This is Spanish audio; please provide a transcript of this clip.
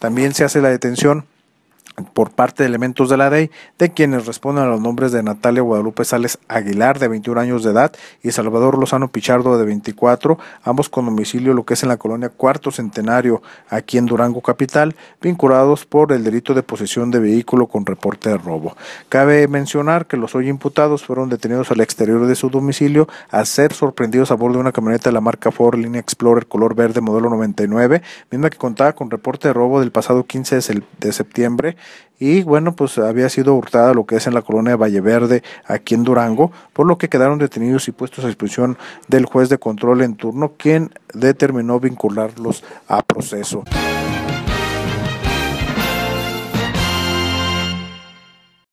También se hace la detención por parte de elementos de la ley de quienes responden a los nombres de Natalia Guadalupe Sales Aguilar, de 21 años de edad, y Salvador Lozano Pichardo, de 24, ambos con domicilio lo que es en la colonia Cuarto Centenario, aquí en Durango Capital, vinculados por el delito de posesión de vehículo con reporte de robo. Cabe mencionar que los hoy imputados fueron detenidos al exterior de su domicilio al ser sorprendidos a bordo de una camioneta de la marca Ford Line Explorer color verde modelo 99, misma que contaba con reporte de robo del pasado 15 de septiembre y bueno, pues había sido hurtada lo que es en la colonia Valleverde Valle aquí en Durango, por lo que quedaron detenidos y puestos a disposición del juez de control en turno, quien determinó vincularlos a proceso.